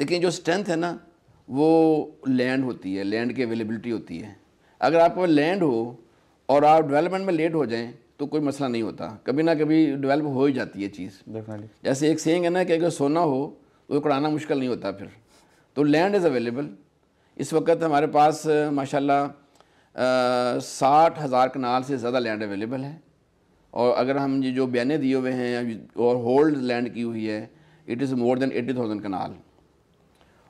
लेकिन जो स्ट्रेंथ है ना वो लैंड होती है लैंड की अवेलेबिलिटी होती है अगर आप लैंड हो और आप डेवलपमेंट में लेट हो जाएं तो कोई मसला नहीं होता कभी ना कभी डेवलप हो ही जाती है चीज़ जैसे एक सेंग है ना कि अगर सोना हो तो उकड़ाना मुश्किल नहीं होता फिर तो लैंड इज़ अवेलेबल इस वक्त हमारे पास माशाल्लाह साठ हज़ार कनाल से ज़्यादा लैंड अवेलेबल है और अगर हम ये जो बयाने दिए हुए हैं और होल्ड लैंड की हुई है it is more than eighty thousand कनाल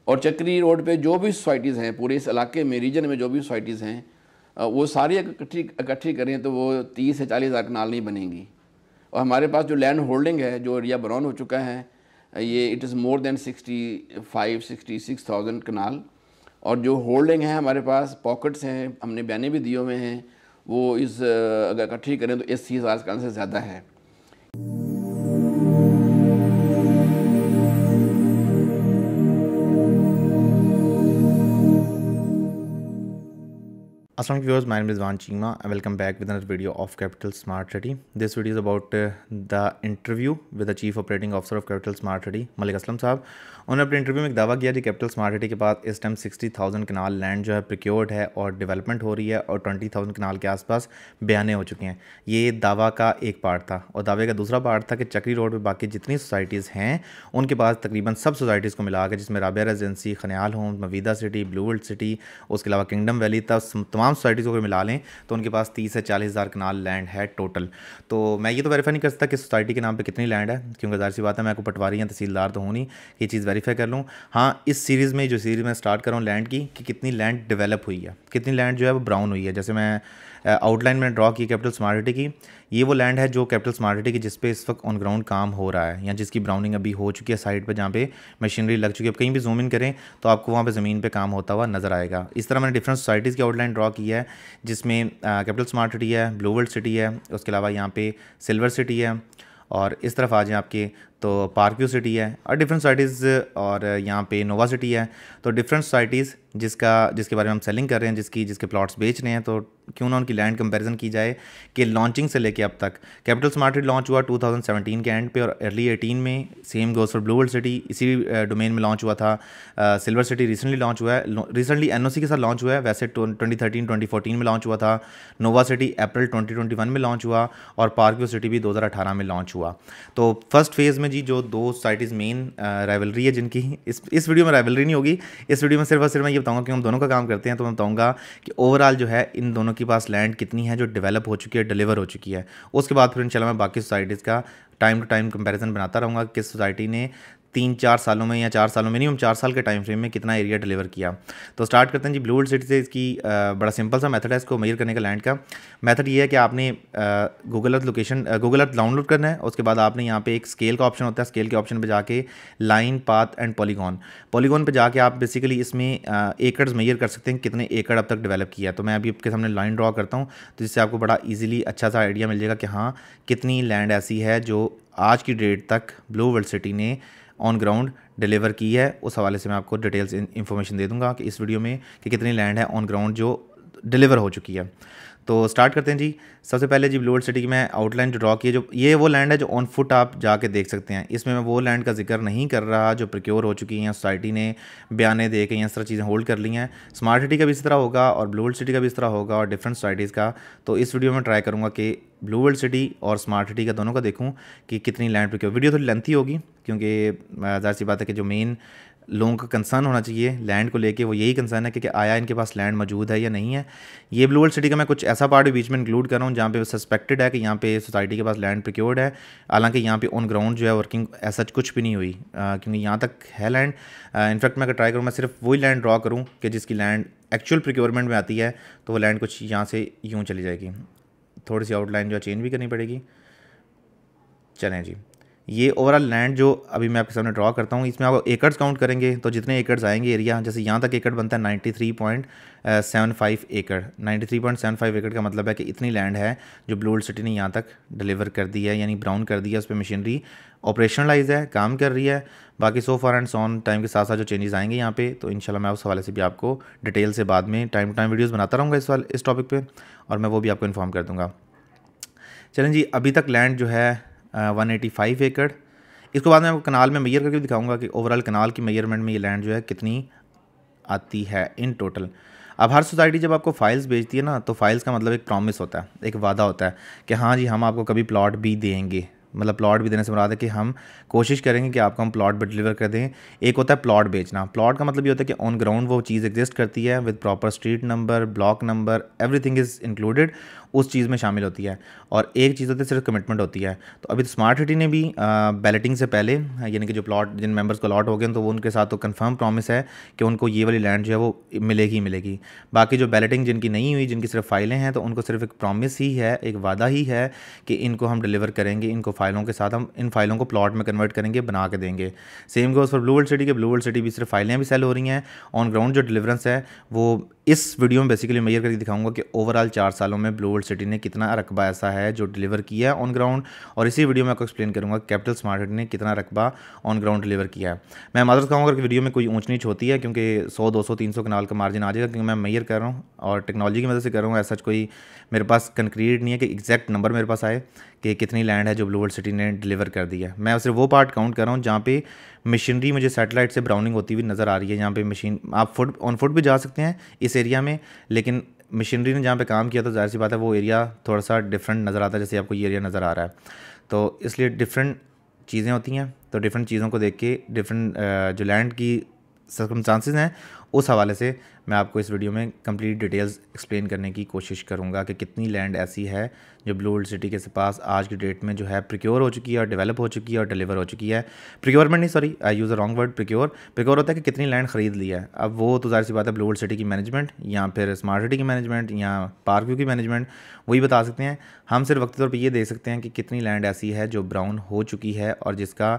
और चक्री रोड पे जो भी सोसाइटीज़ हैं पूरे इस इलाके में रीजन में जो भी सोसाइटीज़ हैं वो सारी इकट्ठी इकट्ठी करें तो वो तीस से चालीस हज़ार कनाल नहीं बनेंगी और हमारे पास जो लैंड होल्डिंग है जो एरिया ब्राउन हो चुका है ये it is more than sixty five sixty six thousand कनाल और जो होल्डिंग है हमारे पास पॉकेट्स हैं हमने बयाने भी दिए हुए हैं वो इस अगर इकट्ठी करें तो इस तीस हज़ार कनाल से ज़्यादा है Assalamu viewers, my name is Van Chingma and welcome back with another video of Capital Smart Ready. This video is about uh, the interview with the Chief Operating Officer of Capital Smart Ready, Malik Aslam Saab, उन्होंने अपने interview में एक दावा किया कि capital smart city के पास इस टाइम सिक्सटी थाउजेंड कनाल लैंड जो है प्रिक्योर्ड है और डेवलपमेंट हो रही है और ट्वेंटी थाउजेंड कनाल के आसपास बयाने हो चुके हैं ये दावा का एक पार्ट था और दावे का दूसरा पार्ट था कि चक्री रोड पर बाकी जितनी सोसाइटीज़ हैं उनके पास तकरीबन सब सोसाइटीज़ को मिला के जिसमें Rabia regency Khanial home Mavida city blue world city उसके अलावा किंगडम वैली तब तमाम सोसाइटीज़ को मिला लें तो उनके पास तीस से चालीस हज़ार कनाल लैंड है टोटल तो मैं ये तो वेरीफाई नहीं कर सकता कि सोसाइटी के नाम पर कितनी लैंड है क्योंकि ज़ाहिर सी बात है मैं आपको पटवारी या तहसीलदार तो हूँ नहीं ये चीज़ क्लैरिफाई कर लूँ हाँ इस सीरीज़ में जो सीरीज़ मैं स्टार्ट कर रहा हूँ लैंड की कि कितनी लैंड डेवलप हुई है कितनी लैंड जो है वो ब्राउन हुई है जैसे मैं आउटलाइन में ड्रॉ की कैपिटल स्मार्टिटी की ये वो लैंड है जो कैपिटल स्मार्टिटी की जिस पे इस वक्त ऑन ग्राउंड काम हो रहा है या जिसकी ब्राउनिंग अभी हो चुकी है साइड पे जहाँ पे मशीनरी लग चुकी है अब कहीं भी जूम इन करें तो आपको वहाँ पे ज़मीन पे काम होता हुआ नज़र आएगा इस तरह मैंने डिफरेंट सोसाइटीज़ की आउटलाइन ड्रॉ की है जिसमें कैपिटल स्मार्ट सिटी है ब्लू वर्ल्ड सिटी है उसके अलावा यहाँ पे सिल्वर सिटी है और इस तरफ आ जाएँ आपके तो पार्क्यू सिटी है और डिफरेंट सोसाइटीज़ और यहाँ पे नोवा सिटी है तो डिफरेंट सोसाइटीज़ जिसका जिसके बारे में हम सेलिंग कर रहे हैं जिसकी जिसके प्लॉट्स बेच रहे हैं तो क्यों ना उनकी लैंड कंपैरिजन की जाए कि लॉन्चिंग से लेके अब तक कैपिटल स्मार्ट लॉन्च हुआ 2017 के एंड पे और अर्ली 18 में same goes for blue world city इसी डोमेन में लॉन्च हुआ था सिल्वर सिटी रिसेंटली लॉन्च हुआ है रिसेंटली एन के साथ लॉन्च हुआ है वैसे ट्वेंटी तो थर्टीन में लॉन्च हुआ था नोवा सिटी अप्रैल ट्वेंटी में लॉन्च हुआ और पार्क्यू सिटी भी दो में लॉन्च हुआ तो फर्स्ट फेज़ में जी जो दो सोसाइटीज़ मेन राइवलरी है जिनकी इस इस वीडियो में राइवलरी नहीं होगी इस वीडियो में सिर्फ और सिर्फ मैं ये बताऊंगा कि हम दोनों का काम करते हैं तो मैं बताऊंगा कि ओवरऑल जो है इन दोनों के पास लैंड कितनी है जो डिवेलप हो चुकी है डिलीवर हो चुकी है उसके बाद फिर इन मैं बाकी सोसाइटीज़ का टाइम टू टाइम कंपेरिजन बनाता रहूँगा किस सोसाइटी ने तीन चार सालों में या चार सालों में मिनिमम चार साल के टाइम फ्रेम में कितना एरिया डिलीवर किया तो स्टार्ट करते हैं जी ब्लू सिटी से इसकी बड़ा सिंपल सा मेथड है इसको मेयर करने का लैंड का मेथड ये है कि आपने Google Earth location Google Earth download करना है उसके बाद आपने यहाँ पे एक स्केल का ऑप्शन होता है स्केल के ऑप्शन पर जाके line path and polygon polygon पर जाके आप बेसिकली इसमें एकड़ मेयर कर सकते हैं कितने एकड़ अब तक डेवलप किया तो मैं अभी आपके सामने लाइन ड्रॉ करता हूँ तो जिससे आपको बड़ा ईजिली अच्छा सा आइडिया मिल जाएगा कि हाँ कितनी लैंड ऐसी है जो आज की डेट तक ब्लू वर्ल्ड सिटी ने ऑन ग्राउंड डिलीवर की है उस हवाले से मैं आपको डिटेल्स इंफॉर्मेशन दे दूंगा कि इस वीडियो में कि कितनी लैंड है ऑन ग्राउंड जो डिलीवर हो चुकी है तो स्टार्ट करते हैं जी सबसे पहले जी ब्लूवर्ड सिटी की मैं आउटलाइन जो ड्रॉ की है जो ये वो लैंड है जो ऑन फुट आप जाके देख सकते हैं इसमें मैं वो लैंड का जिक्र नहीं कर रहा जो प्रिक्योर हो चुकी हैं सोसाइटी ने बयाने दे के इस तरह चीज़ें होल्ड कर ली हैं स्मार्ट सिटी का भी इस तरह होगा और ब्लूवर्ड सिटी का भी इस तरह होगा और डिफरेंट सोसाइटीज़ का तो इस वीडियो में ट्राई करूँगा कि ब्लू वर्ल्ड सिटी और स्मार्ट सिटी का दोनों का देखूँ कि कितनी लैंड प्रिक्योर वीडियो थोड़ी लेंथी होगी क्योंकि ज़ाहिर सी बात है कि जो मेन लोगों का कंसर्न होना चाहिए लैंड को लेके वो यही कंसर्न है कि, कि आया इनके पास लैंड मौजूद है या नहीं है ये ब्लू वर्ल्ड सिटी का मैं कुछ ऐसा पार्ट बीच में इंक्लूड कर रहा हूँ जहाँ पे सस्पेक्टेड है कि यहाँ पे सोसाइटी के पास लैंड प्रिक्योर्ड है हालांकि यहाँ पे ऑन ग्राउंड जो है वर्किंग ऐसा कुछ भी नहीं हुई आ, क्योंकि यहाँ तक है लैंड इनफैक्ट मैं ट्राई करूँ मैं सिर्फ वही लैंड ड्रॉ करूँ कि जिसकी लैंड एक्चुअल प्रिक्योरमेंट में आती है तो वो लैंड कुछ यहाँ से यूँ चली जाएगी थोड़ी सी आउटलाइन जो है चेंज भी करनी पड़ेगी चलें जी ये ओवरऑल लैंड जो अभी मैं आपके सामने ड्रा करता हूँ इसमें आप एकड़्स काउंट करेंगे तो जितने एकड़्स आएंगे एरिया जैसे यहाँ तक एकड़ बनता है ninety three point seven five एकड़ ninety three point seven five एकड़ का मतलब है कि इतनी लैंड है जो ब्लू सिटी ने यहाँ तक डिलीवर कर दी है यानी ब्राउन कर दिया उस पर मशीनरी ऑपरेशनलाइज है काम कर रही है बाकी so far and so on time के साथ साथ जो चेंजेस आएंगे यहाँ पे तो इनशाला मैं उस हवाले से भी आपको डिटेल से बाद में टाइम टू टाइम वीडियोस बनाता रहूँगा इस वाले इस टॉपिक पे और मैं वो भी आपको इन्फॉर्म कर दूँगा चलें जी अभी तक लैंड जो है वन एटी फाइव एकड़ इसके बाद मैं आपको कनाल में मैयर करके दिखाऊंगा कि ओवरऑल कनाल की मैयरमेंट में ये लैंड जो है कितनी आती है इन टोटल अब हर सोसाइटी जब आपको फाइल्स भेजती है ना तो फाइल्स का मतलब एक प्रॉमिस होता है एक वादा होता है कि हाँ जी हम आपको कभी प्लॉट भी देंगे मतलब प्लॉट भी देने से मुराद है कि हम कोशिश करेंगे कि आपको हम प्लॉट भी डिलीवर कर दें एक होता है प्लॉट बेचना प्लॉट का मतलब ये होता है कि ऑन ग्राउंड वो चीज़ एग्जिस्ट करती है with proper street number block number everything is included उस चीज़ में शामिल होती है और एक चीज़ होती है सिर्फ कमिटमेंट होती है तो अभी तो स्मार्ट सिटी ने भी बैलेटिंग से पहले यानी कि जो प्लॉट जिन मेंबर्स को अलॉट हो गए तो वो उनके साथ तो कंफर्म प्रॉमिस है कि उनको ये वाली लैंड जो है वो मिलेगी मिलेगी बाकी जो बैलेटिंग जिनकी नहीं हुई जिनकी सिर्फ फाइलें हैं तो उनको सिर्फ एक प्रॉमिस ही है एक वादा ही है कि इनको हम डिलीवर करेंगे इनको फाइलों के साथ हम इन फाइलों को प्लॉट में कन्वर्ट करेंगे बना के देंगे same goes for blue world city के ब्लू वर्ल्ड सिटी भी सिर्फ फाइलें भी सेल हो रही हैं ऑन ग्राउंड जो डिलीवरेंस है वो इस वीडियो में बेसिकली मैयर करके दिखाऊंगा कि ओवरऑल चार सालों में ब्लू वर्ल्ड सिटी ने कितना रकबा ऐसा है जो डिलीवर किया है ऑन ग्राउंड और इसी वीडियो में आपको एक्सप्लेन करूंगा कैपिटल स्मार्ट सिटी ने कितना रकबा ऑन ग्राउंड डिलीवर किया है मैं माजर कहूँगा कि वीडियो में कोई ऊँच नीच होती है क्योंकि सौ दो सौ तीन सौ कनाल का मार्जिन आ जाएगा क्योंकि मैं मैयर कर रहा हूँ और टेक्नोलॉजी की मदद से कर रहा हूँ ऐसा कोई मेरे पास कंक्रीट नहीं है कि एग्जैक्ट नंबर मेरे पास आए कि कितनी लैंड है जो ब्लू वर्ल्ड सिटी ने डिलीवर कर दी है मैं उसे वो पार्ट काउंट कर रहा हूँ जहाँ पे मशीनरी मुझे सेटेलाइट से ब्राउनिंग होती हुई नज़र आ रही है जहाँ पे मशीन आप फुट ऑन फुट भी जा सकते हैं इस एरिया में लेकिन मशीनरी ने जहाँ पे काम किया तो जाहिर सी बात है वो एरिया थोड़ा सा डिफरेंट नज़र आता है जैसे आपको ये एरिया नज़र आ रहा है तो इसलिए डिफरेंट चीज़ें होती हैं तो डिफरेंट चीज़ों को देख के डिफरेंट जो लैंड की सरकम हैं उस हवाले से मैं आपको इस वीडियो में कंप्लीट डिटेल्स एक्सप्लेन करने की कोशिश करूँगा कि कितनी लैंड ऐसी है जो ब्लू वर्ल्ड सिटी के पास आज की डेट में जो है प्रिक्योर हो चुकी है और डेवलप हो चुकी है और डिलीवर हो चुकी है प्रिक्योरमेंट नहीं sorry I use a wrong word procure procure होता है कि कितनी लैंड खरीद ली है अब वो तो जाहिर सी बात है ब्लू वर्ल्ड सिटी की मैनेजमेंट या फिर स्मार्ट सिटी की मैनेजमेंट या पार्क व्यू की मैनेजमेंट वही बता सकते हैं हम सिर्फ वक्त तौर पर ये देख सकते हैं कि कितनी लैंड ऐसी है जो ब्राउन हो चुकी है और जिसका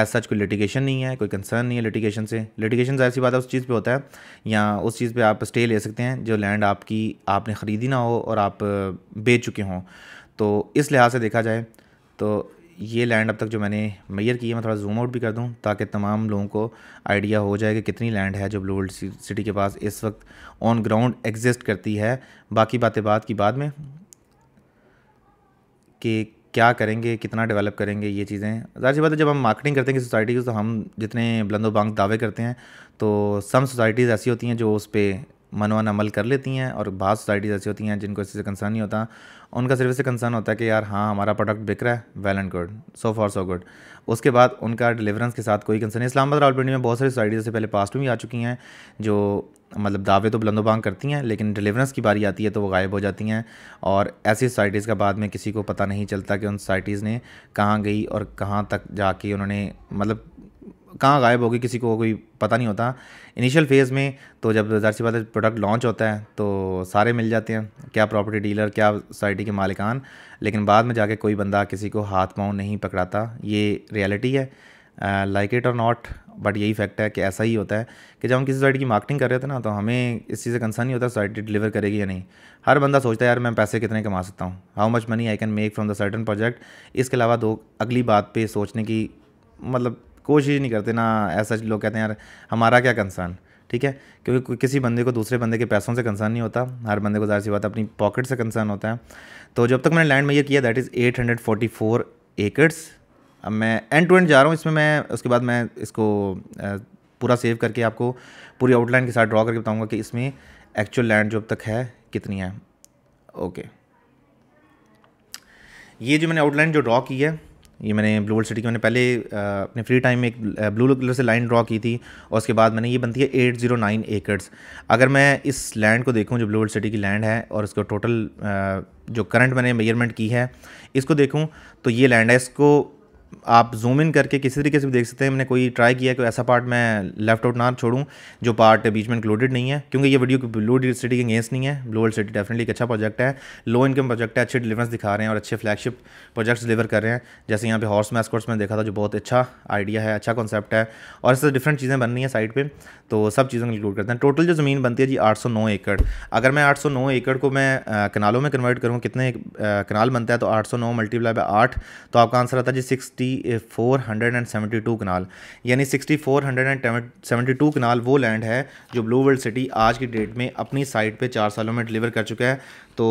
एज सच कोई लिटिगेशन नहीं है कोई कंसर्न नहीं है लिटिगेशन से लिटिगेशन जाहिर सी बात है उस चीज़ पर होता है या उस चीज़ पे आप स्टे ले सकते हैं जो लैंड आपकी आपने ख़रीदी ना हो और आप बेच चुके हों तो इस लिहाज से देखा जाए तो ये लैंड अब तक जो मैंने मैयर की है मैं थोड़ा जूम आउट भी कर दूं ताकि तमाम लोगों को आइडिया हो जाए कि कितनी लैंड है जो ब्लू वर्ल्ड सिटी के पास इस वक्त ऑन ग्राउंड एग्जिस्ट करती है बाकी बातें बात की बाद में कि क्या करेंगे कितना डेवलप करेंगे ये चीज़ें जाहिर सी बात है जब हम मार्केटिंग करते हैं सोसाइटी की तो हम जितने बुलंदोबांग दावे करते हैं तो सम सोसाइटीज़ ऐसी होती हैं जो उस पर मनवान अमल कर लेती हैं और बाद सोसाइटीज़ ऐसी होती हैं जिनको इससे कंसर्न नहीं होता उनका सिर्फ इससे कंसर्न होता है कि यार हाँ हमारा प्रोडक्ट बिक रहा है well and good so far so good उसके बाद उनका डिलीवरेंस के साथ कोई कंसर्न इस्लामाबाद रावलपिंडी में बहुत सारी सोसाइटीज़ से पहले पास्ट में भी आ चुकी हैं जो मतलब दावे तो बुलंदोबांग करती हैं लेकिन डिलीवरेंस की बारी आती है तो वो गायब हो जाती हैं और ऐसी सोसाइटीज़ का बाद में किसी को पता नहीं चलता कि उन सोसाइटीज़ ने कहाँ गई और कहाँ तक जाके उन्होंने मतलब कहाँ गायब होगी किसी को कोई पता नहीं होता इनिशियल फेज़ में तो जब जाहिर सी बात है प्रोडक्ट लॉन्च होता है तो सारे मिल जाते हैं क्या प्रॉपर्टी डीलर क्या सोसाइटी के मालिकान लेकिन बाद में जाके कोई बंदा किसी को हाथ पाँव नहीं पकड़ाता ये रियलिटी है like it or not but यही फैक्ट है कि ऐसा ही होता है कि जब हम किसी सोसाइटी की मार्केटिंग कर रहे थे ना तो हमें इस चीज़ से कंसर्न नहीं होता सोसाइटी डिलीवर करेगी या नहीं हर बंदा सोचता है यार मैं पैसे कितने कमा सकता हूँ how much money I can make from the certain project इसके अलावा दो अगली बात पे सोचने की मतलब कोशिश नहीं करते ना ऐसा लोग कहते हैं यार हमारा क्या कंसर्न ठीक है क्योंकि किसी बंदे को दूसरे बंदे के पैसों से कंसर्न नहीं होता हर बंदे को ज़ाहिर सी बात अपनी पॉकेट से कंसर्न होता है तो जब तक मैंने लैंड में ये किया that is eight hundred forty four acres अब मैं एंड टू एंड जा रहा हूँ इसमें मैं उसके बाद मैं इसको पूरा सेव करके आपको पूरी आउटलाइन के साथ ड्रॉ करके बताऊँगा कि इसमें एक्चुअल लैंड जो अब तक है कितनी है ओके ये जो मैंने आउटलाइन जो ड्रॉ की है ये मैंने ब्लू वर्ल्ड सिटी की मैंने पहले अपने फ्री टाइम में एक ब्लू कलर से लाइन ड्रॉ की थी और उसके बाद मैंने ये बनती है एट जीरो नाइन एकर्स अगर मैं इस लैंड को देखूँ जो ब्लू वर्ल्ड सिटी की लैंड है और उसको टोटल जो करंट मैंने मेजरमेंट की है इसको देखूँ तो ये लैंड है इसको आप जूम इन करके किसी तरीके से भी देख सकते हैं मैंने कोई ट्राई किया कि ऐसा पार्ट मैं लेफ्ट आउट ना छोड़ूँ जो पार्ट बीच में इंक्लूडेड नहीं है क्योंकि ये वीडियो ब्लू सिटी के अगेंस्ट नहीं है ब्लू सिटी डेफिनेटली एक अच्छा प्रोजेक्ट है लो इनकम प्रोजेक्ट है अच्छे डिलीवरेंस दिखा रहे हैं और अच्छे फ्लैगशिप प्रोजेक्ट्स डिलीवर कर रहे हैं जैसे यहाँ पे हॉर्स मैस कोर्स में देखा था जो बहुत अच्छा आइडिया है अच्छा कॉन्सेप्ट है और इससे डिफरेंट चीज़ें बन रही हैं साइड पर तो सब चीज़ों को इंक्लूड करते हैं टोटल जो ज़मीन बनती है जी आठ एकड़ अगर मैं आठ एकड़ को मैं कनालों में कन्वर्ट करूँ कितने कनाल बनता है तो आठ सौ नौ मल्टीप्लाई बाई आठ तो आपका आंसर आता है जी six sixty four hundred and two कनाल यानी sixty four hundred and two कनाल वो लैंड है जो ब्लू वर्ल्ड सिटी आज की डेट में अपनी साइट पे चार सालों में डिलीवर कर चुका है तो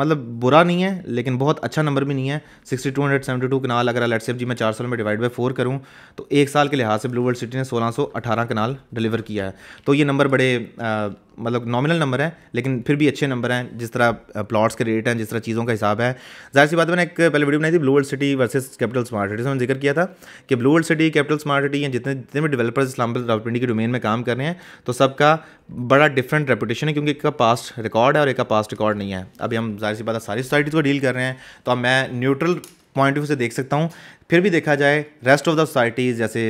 मतलब बुरा नहीं है लेकिन बहुत अच्छा नंबर भी नहीं है sixty two hundred seventy two कनाल अगर एल जी मैं चार साल में डिवाइड बाई फोर करूँ तो एक साल के लिहाज से ब्लू वर्ल्ड सिटी ने सोलह सौ अठारह कनाल डिलीवर किया है तो ये नंबर बड़े आ, मतलब नॉमिनल नंबर है लेकिन फिर भी अच्छे नंबर हैं जिस तरह प्लॉट्स के रेट हैं जिस तरह चीज़ों का हिसाब है जाहिर सी बात मैंने एक पहले वीडियो बनाई थी blue world city versus capital smart city मैंने जिक्र किया था कि blue world city capital smart city या जितने जितने भी डेवलपर्स इस्लाम रावलपिंडी के डोमेन में काम कर रहे हैं तो सबका बड़ा डिफरेंट रेपुटेशन है क्योंकि एक का पास्ट रिकॉर्ड है और एक का पास्ट रिकॉर्ड नहीं है अभी हम जाहिर सी बात है सारी सोसाइटीज़ को डील कर रहे हैं तो अब मैं न्यूट्रल पॉइंट ऑफ व्यू से देख सकता हूँ फिर भी देखा जाए रेस्ट ऑफ द सोसाइटीज़ जैसे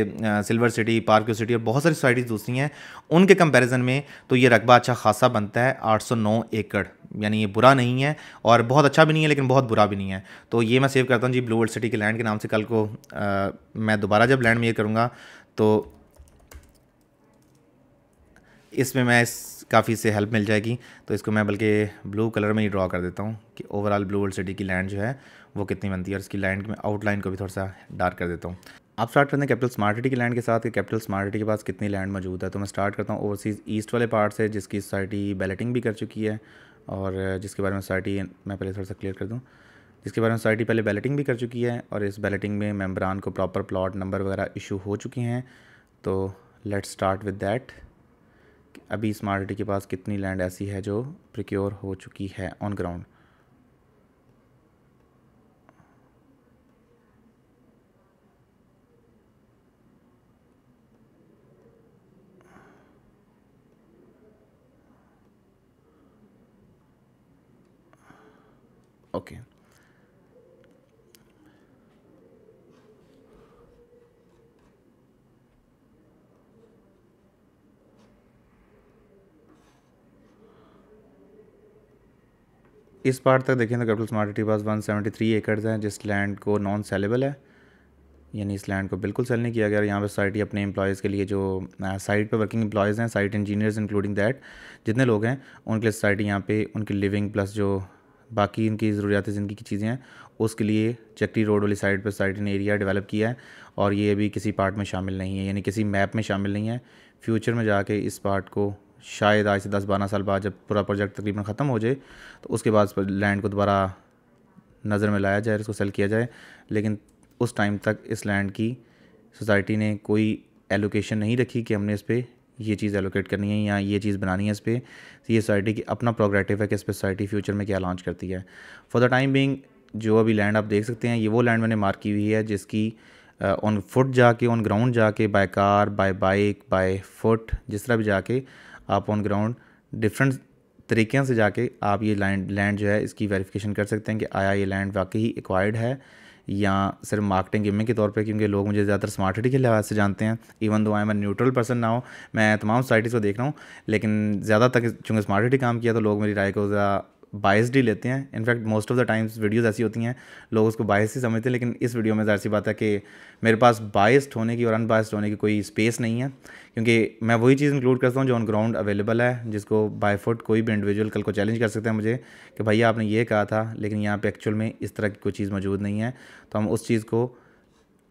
सिल्वर सिटी पार्क्यू सिटी और बहुत सारी सोसाइटीज़ दूसरी हैं उनके कंपैरिजन में तो ये रकबा अच्छा खासा बनता है 809 एकड़ यानी ये बुरा नहीं है और बहुत अच्छा भी नहीं है लेकिन बहुत बुरा भी नहीं है तो ये मैं सेव करता हूँ जी ब्लू वर्ल्ड सिटी के लैंड के नाम से कल को आ, मैं दोबारा जब लैंड में ये करूँगा तो इसमें मैं काफ़ी से हेल्प मिल जाएगी तो इसको मैं बल्कि ब्लू कलर में ही ड्रा कर देता हूँ कि ओवरऑल ब्लू वर्ल्ड सिटी की लैंड जो है वो कितनी बनती है और इसकी लैंड में आउटलाइन को भी थोड़ा सा डार्क कर देता हूँ आप स्टार्ट करते हैं कैपिटल सिटी की लैंड के साथ कि कैपिटल सिटी के पास कितनी लैंड मौजूद है तो मैं स्टार्ट करता हूँ ओवरसीज़ ईस्ट वाले पार्ट से जिसकी सोसाइटी बैलेटिंग भी कर चुकी है और जिसके बारे में सोसाइटी मैं पहले थोड़ा सा क्लियर कर दूँ जिसके बारे में सोसाइटी पहले बैलेटिंग भी कर चुकी है और इस बैलेटिंग में मेम्बरान को प्रॉपर प्लॉट नंबर वगैरह इशू हो चुके हैं तो लेट्स स्टार्ट विद डैट अभी स्मार्ट सिटी के पास कितनी लैंड ऐसी है जो प्रिक्योर हो चुकी है ऑन ग्राउंड ओके okay. इस पार्ट तक देखें तो कैपिटल स्मार्ट के पास 173 एकड़ हैं जिस लैंड को नॉन सेलेबल है यानी इस लैंड को बिल्कुल सेल नहीं किया गया और यहाँ पर सोसाइटी अपने एम्प्लॉयज़ के लिए जो साइट पर वर्किंग एम्प्लॉयज़ हैं साइट इंजीनियर्स इंक्लूडिंग दैट जितने लोग हैं उनके लिए सोसाइटी यहाँ पे उनकी लिविंग प्लस जो बाकी इनकी ज़रूरियात ज़िंदगी की चीज़ें हैं उसके लिए चक्री रोड वाली साइड पर सोसाइटी ने एरिया डेवलप किया है और ये अभी किसी पार्ट में शामिल नहीं है यानी किसी मैप में शामिल नहीं है फ्यूचर में जाके इस पार्ट को शायद आज से दस बारह साल बाद जब पूरा प्रोजेक्ट तकरीबन ख़त्म हो जाए तो उसके बाद उस लैंड को दोबारा नज़र में लाया जाए इसको सेल किया जाए लेकिन उस टाइम तक इस लैंड की सोसाइटी ने कोई एलोकेशन नहीं रखी कि हमने इस पर ये चीज़ एलोकेट करनी है या ये चीज़ बनानी है इस पर तो ये सोसाइटी की अपना प्रोग्रेटिव है कि इस पर सोसाइटी फ्यूचर में क्या लॉन्च करती है फॉर द टाइम बिंग जो अभी लैंड आप देख सकते हैं ये वो लैंड मैंने मार्क की हुई है जिसकी ऑन uh, फुट जाके ऑन ग्राउंड जाके by car by bike by foot जिस तरह भी जाके आप ऑन ग्राउंड डिफरेंट तरीक़े से जाके आप ये लैंड लैंड जो है इसकी वेरिफिकेशन कर सकते हैं कि आया ये लैंड वाकई ही एक्वायर्ड है या सिर्फ मार्केटिंग गेमिंग के तौर पे क्योंकि लोग मुझे ज़्यादातर स्मार्ट सिटी के लिहाज से जानते हैं even though I am a neutral person ना हो मैं तमाम सोसाइटीज़ को देख रहा हूँ लेकिन ज़्यादा तक चूँकि स्मार्ट सिटी काम किया तो लोग मेरी राय को ज़्यादा बायस्ड ही लेते हैं in fact most of the times videos ऐसी होती हैं लोग उसको बायस ही समझते हैं लेकिन इस वीडियो में ज़ाहिर सी बात है कि मेरे पास बायस्ड होने की और अनबायस्ड होने की कोई स्पेस नहीं है क्योंकि मैं वही चीज़ इंक्लूड करता हूँ जो ऑन ग्राउंड अवेलेबल है जिसको बाय फुट कोई भी इंडिविजुअल कल को चैलेंज कर सकते हैं मुझे कि भैया आपने ये कहा था लेकिन यहाँ पर एक्चुअल में इस तरह की कोई चीज़ मौजूद नहीं है तो हम उस चीज़ को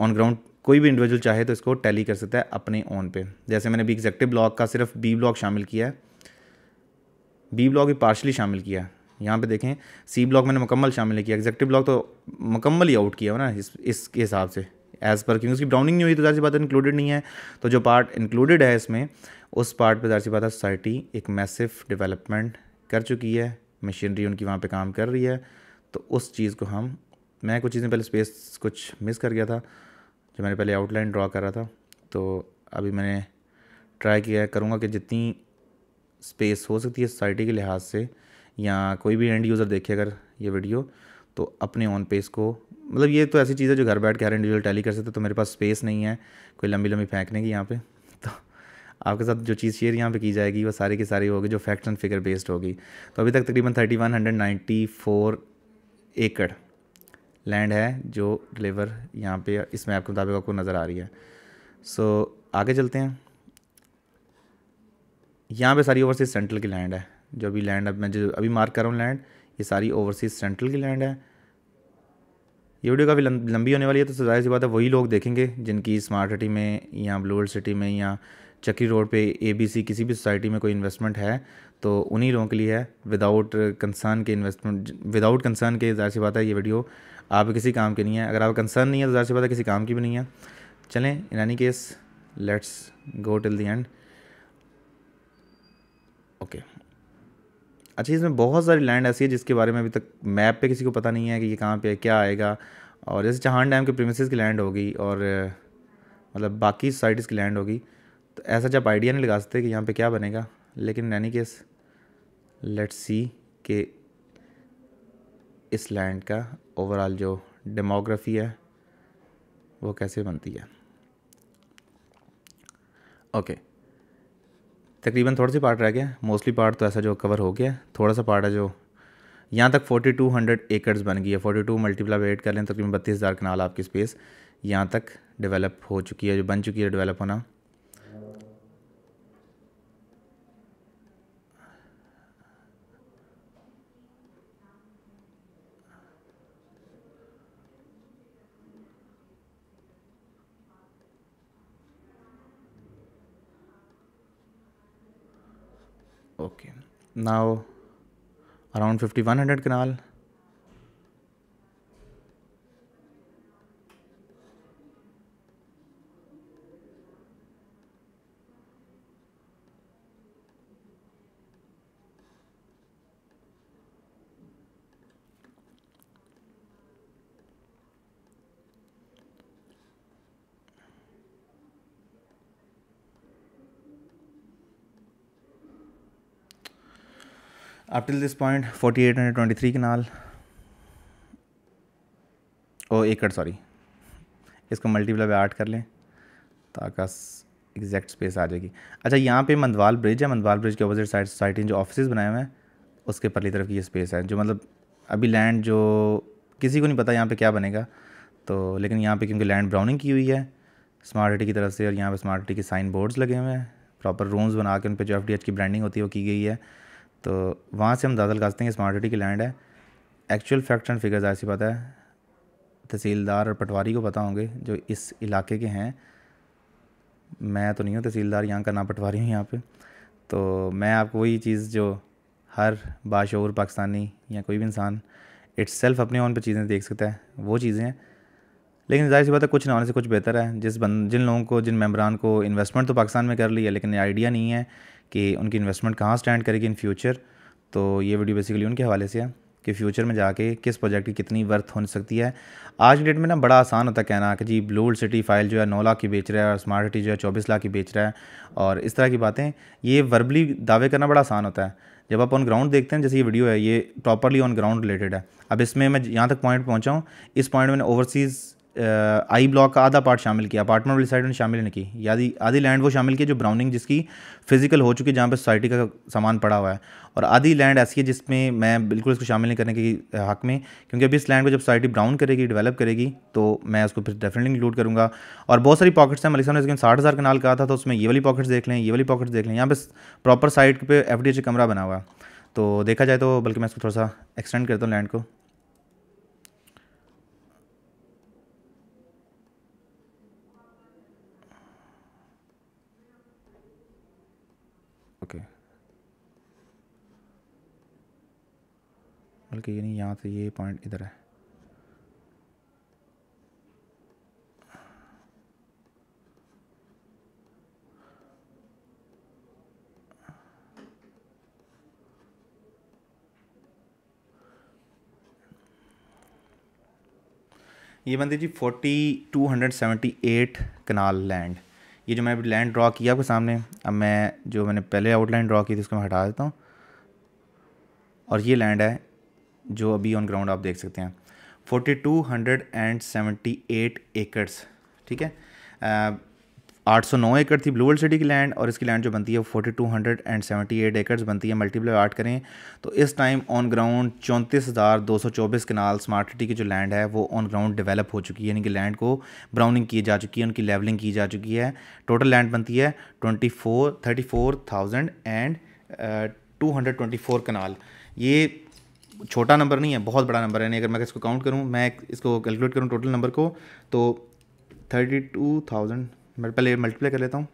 ऑन ग्राउंड कोई भी इंडिविजुअल चाहे तो इसको टैली कर सकता है अपने ओन पे जैसे मैंने अभी एग्जैक्टिव ब्लॉक का सिर्फ बी ब्लॉक शामिल किया है बी ब्लॉक भी पार्शली शामिल किया है यहाँ पे देखें सी ब्लॉक मैंने मुकम्मल शामिल किया एग्जेक्टिव ब्लॉक तो मुकम्मल ही आउट किया हो ना इस इसके हिसाब से एज़ पर क्योंकि उसकी ब्राउनिंग नहीं हुई तो जाहिर सी बात इंक्लूडेड नहीं है तो जो पार्ट इंक्लूडेड है इसमें उस पार्ट पर ज़्यादा सी बात है सोसाइटी एक मैसिव डिवेलपमेंट कर चुकी है मशीनरी उनकी वहाँ पर काम कर रही है तो उस चीज़ को हम मैं कुछ चीज़ें पहले स्पेस कुछ मिस कर गया था जो मैंने पहले आउटलाइन ड्रा कर रहा था तो अभी मैंने ट्राई किया करूँगा कि जितनी स्पेस हो सकती है सोसाइटी के लिहाज से या कोई भी एंड यूज़र देखे अगर ये वीडियो तो अपने ऑन पेज को मतलब ये तो ऐसी चीज़ है जो घर बैठ के हर इंडिविजुअल टैली कर सकते तो मेरे पास स्पेस नहीं है कोई लंबी लंबी फेंकने की यहाँ पे तो आपके साथ जो चीज़ शेयर यहाँ पे की जाएगी वो सारी की सारी होगी जो फैक्ट्स एंड फिगर बेस्ड होगी तो अभी तक तकरीबन thirty one hundred ninety four एकड़ लैंड है जो डिलीवर यहाँ पे इस मैप के मुताबिक आपको नज़र आ रही है सो आगे चलते हैं यहाँ पे सारी ओवरसीज सेंट्रल की लैंड है जो अभी लैंड अब मैं जो अभी मार्क कर रहा हूँ लैंड ये सारी ओवरसीज सेंट्रल की लैंड है ये वीडियो काफ़ी लंबी होने वाली है तो जाहिर सी बात है वही लोग देखेंगे जिनकी स्मार्ट सिटी में या ब्लूअल सिटी में या चक्की रोड पे एबीसी किसी भी सोसाइटी में कोई इन्वेस्टमेंट है तो उन्हीं लोगों के लिए है विदाउट कंसर्न के इन्वेस्टमेंट विदाउट कंसर्न के जाहिर सी बात है ये वीडियो आप किसी काम की नहीं है अगर आप कंसर्न नहीं है तो जाहिर सी बात है किसी काम की भी नहीं है चलें in any case let's go till the end okay अच्छा इसमें बहुत सारी लैंड ऐसी है जिसके बारे में अभी तक मैप पे किसी को पता नहीं है कि ये कहाँ पे है क्या आएगा और जैसे चहान डैम के प्रीमिसेस की लैंड होगी और मतलब बाकी सोसाइटीज़ की लैंड होगी तो ऐसा जब आइडिया नहीं लगा सकते कि यहाँ पर क्या बनेगा लेकिन नैनी केस लेट्स सी के इस लैंड का ओवरऑल जो डेमोग्राफी है वो कैसे बनती है ओके okay. तकरीबन थोड़ा सी पार्ट रह गया मोस्टली पार्ट तो ऐसा जो कवर हो गया थोड़ा सा पार्ट है जो यहाँ तक 4200 एकर्स बन गई है 42 टू मल्टीप्लाई वेट कर लें तकरीबन बत्तीस हज़ार कनाल आपकी स्पेस यहाँ तक डेवलप हो चुकी है जो बन चुकी है डेवलप होना now around 5100 canal till this point eight hundred twenty three के नाल ओ एकड़ सॉरी इसको मल्टीप्लाई बाय आठ कर लें आकाश एग्जैक्ट स्पेस आ जाएगी अच्छा यहाँ पे मंदवाल ब्रिज है मंदवाल ब्रिज के अपोजिट साइड सोसाइटी जो ऑफिस बनाए हुए हैं उसके परली तरफ की ये स्पेस है जो मतलब अभी लैंड जो किसी को नहीं पता यहाँ पे क्या बनेगा तो लेकिन यहाँ पे क्योंकि लैंड ब्राउनिंग की हुई है स्मार्ट सिटी की तरफ से और यहाँ पे स्मार्ट सिटी के साइन बोर्ड्स लगे हुए हैं प्रॉपर रूम्स बना के उन पर जो एफ की ब्रांडिंग होती है वो की गई है तो वहाँ से हम दादा लगा सकते हैं कि स्मार्ट की लैंड है एक्चुअल फैक्ट एंड फिगर ऐसी पता है तहसीलदार और पटवारी को पता होंगे जो इस इलाके के हैं मैं तो नहीं हूँ तहसीलदार यहाँ का ना पटवारी हूँ यहाँ पे तो मैं आपको वही चीज़ जो हर बाशूर पाकिस्तानी या कोई भी इंसान इट्स सेल्फ अपने ऑन पर चीज़ें देख सकता है वो चीज़ें हैं लेकिन जाहिर सी बात है कुछ ना होने से कुछ बेहतर है जिस बन जिन लोगों को जिन मेम्बरान को इन्वेस्टमेंट तो पाकिस्तान में कर ली है लेकिन आइडिया नहीं है कि उनकी इन्वेस्टमेंट कहाँ स्टैंड करेगी इन फ्यूचर तो ये वीडियो बेसिकली उनके हवाले से है कि फ्यूचर में जाके किस प्रोजेक्ट की कितनी वर्थ हो सकती है आज की डेट में ना बड़ा आसान होता है कहना कि जी ब्लू सिटी फाइल जो है नौ लाख की बेच रहा है और स्मार्ट सिटी जो है चौबीस लाख की बेच रहा है और इस तरह की बातें ये वर्बली दावे करना बड़ा आसान होता है जब आप ऑन ग्राउंड देखते हैं जैसे ये वीडियो है ये प्रॉपरली ऑन ग्राउंड रिलेटेड है अब इसमें मैं यहाँ तक पॉइंट पहुँचाऊँ इस पॉइंट में ओवरसीज़ आई ब्लॉक का आधा पार्ट शामिल किया अपार्टमेंट वाली साइड ने शामिल नहीं की आधी आधी लैंड वो शामिल की जो ब्राउनिंग जिसकी फिजिकल हो चुकी है जहाँ पर सोसाइटी का सामान पड़ा हुआ है और आधी लैंड ऐसी है जिसमें मैं बिल्कुल इसको शामिल नहीं करने के हक में क्योंकि अभी इस लैंड को जब सोसाइटी ब्राउन करेगी डेवलप करेगी तो मैं उसको फिर डेफिनेटली इंक्लूड करूँगा और बहुत सारी पॉकेट्स हैं मलिक साहब ने इसके साठ हज़ार कनाल कहा था तो उसमें ये वाली पॉकेट्स देख लें ये वाली पॉकेट्स देख लें यहाँ पर प्रॉपर साइट पर एफ कमरा बना हुआ है तो देखा जाए तो बल्कि मैं इसको थोड़ा सा एक्सटेंड करता हूँ लैंड को बल्कि ये नहीं यहाँ से ये पॉइंट इधर है ये बनती जी forty two hundred seventy eight kanal land ये जो मैं अभी लैंड ड्रॉ किया आपके सामने अब मैं जो मैंने पहले आउटलाइन ड्रा की थी उसको मैं हटा देता हूँ और ये लैंड है जो अभी ऑन ग्राउंड आप देख सकते हैं forty two hundred and seventy eight acres ठीक है आठ सौ नौ एकड़ थी ब्लूवल सिटी की लैंड और इसकी लैंड जो बनती है वो forty two hundred and seventy eight acres बनती है मल्टीप्लाई आर्ट करें तो इस टाइम ऑन ग्राउंड चौंतीस हज़ार दो सौ चौबीस कनाल स्मार्ट सिटी की जो लैंड है वो ऑन ग्राउंड डेवलप हो चुकी है यानी कि लैंड को ब्राउनिंग की जा चुकी है उनकी लेवलिंग की जा चुकी है टोटल लैंड बनती है twenty four thirty four thousand and two hundred twenty four kanal ये छोटा नंबर नहीं है बहुत बड़ा नंबर है नहीं अगर मैं इसको काउंट करूँ मैं इसको कैलकुलेट करूँ टोटल नंबर को तो थर्टी टू थाउजेंड मैं पहले मल्टीप्लाई कर लेता हूँ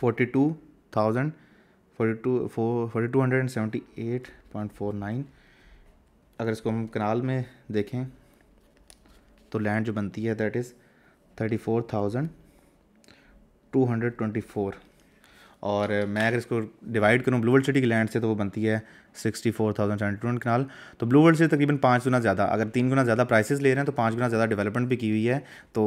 forty two thousand forty two four forty two hundred and seventy eight point four nine अगर इसको हम कनाल में देखें तो लैंड जो बनती है that is thirty four thousand two hundred twenty four और मैं अगर इसको डिवाइड करूँ ब्लूवर्ल्ड सिटी की लैंड से तो वो बनती है सिक्सटी फोर थाउजेंड कनाल तो ब्लू वर्ल्ड से तकरीबन पाँच गुना ज़्यादा अगर तीन गुना ज़्यादा प्राइसेस ले रहे हैं तो पाँच गुना ज़्यादा डेवलपमेंट भी की हुई है तो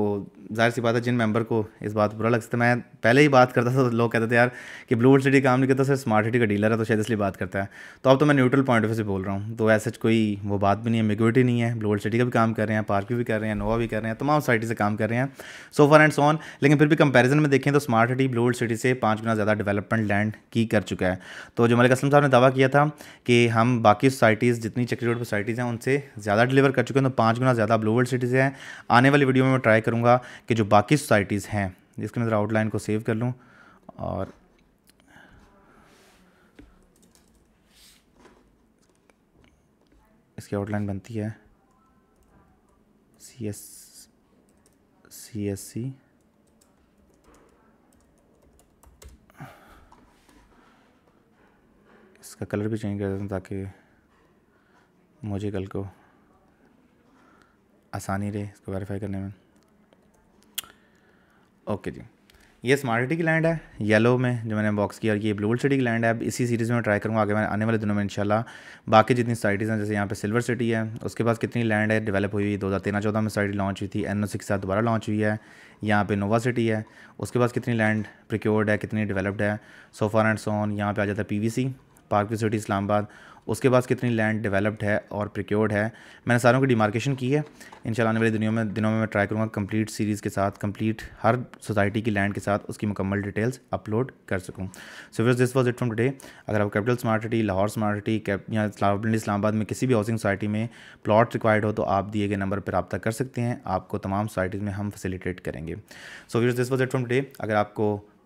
जाहिर सी बात है जिन मेंबर को इस बात बुरा लगता है तो मैं पहले ही बात करता था तो लोग कहते थे यार कि ब्लू वर्ल्ड सिटी काम नहीं करता सर स्मार्ट सिटी का डीलर है तो शायद इसलिए बात करता है तो अब तो मैं न्यूट्रल पॉइंट ऑफ व्यू से बोल रहा हूँ तो ऐसा कोई वो बात भी नहीं है मिक्विटी नहीं है ब्लू वर्ल्ड सिटी का भी काम कर रहे हैं पार्क भी कर रहे हैं नोवा भी कर रहे हैं तमाम सोसाइटी से काम कर रहे हैं सो फार एंड सोन लेकिन फिर भी कंपेरिजन में देखें तो smart city blue world city से पाँच गुना ज़्यादा डेवलपमेंट लैंड की कर चुका है तो जो मलिक असलम साहब ने दावा किया था कि हम बाकी सोसाइटीज़ जितनी रोड सोसाइटीज़ हैं उनसे ज़्यादा डिलीवर कर चुके हैं तो पाँच गुना ज़्यादा वर्ल्ड सिटीज़ हैं आने वाली वीडियो में मैं ट्राई करूँगा कि जो बाकी सोसाइटीज़ हैं जिसके मैं आउटलाइन को सेव कर लूँ और इसकी आउटलाइन बनती है C S C S C इसका कलर भी चेंज कर देता हूँ ताकि मुझे कल को आसानी रहे इसको वेरीफाई करने में ओके जी ये स्मार्ट सिटी की लैंड है येलो में जो मैंने बॉक्स किया और ये ब्लू सिटी की लैंड है अब इसी सीरीज़ में ट्राई करूँगा आगे मैं आने वाले दिनों में इंशाल्लाह बाकी जितनी सोसाइटीज़ हैं जैसे यहाँ पे सिल्वर सिटी है उसके पास कितनी लैंड है डेवलप हुई हुई दो हज़ार तेरह चौदह में सोसाइटी लॉन्च हुई थी एन ओ सिक्स दोबारा लॉन्च हुई है यहाँ पे नोवा सिटी है उसके पास कितनी लैंड प्रिक्योर्ड है कितनी डेवलप्ड है सोफार एंड सोन यहाँ पर आ जाता है पी पार्क सिटी इस्लामाबाद उसके पास कितनी लैंड डेवलप्ड है और प्रिक्योर्ड है मैंने सारों की डिमार्केशन की है इन आने वाली दुनिया में दिनों में मैं ट्राई करूँगा कंप्लीट सीरीज़ के साथ कंप्लीट हर सोसाइटी की लैंड के साथ उसकी मुकम्मल डिटेल्स अपलोड कर सकूँ सो फिर this was it from today अगर आप capital smart city Lahore smart city या इस्लामाबाद में किसी भी हाउसिंग सोसाइटी में प्लॉट रिक्वायर्ड हो तो आप दिए गए नंबर पर रबा कर सकते हैं आपको तमाम सोसाइटीज़ में हम फैसिलिटेट करेंगे सो फिर this was it from today अगर आपको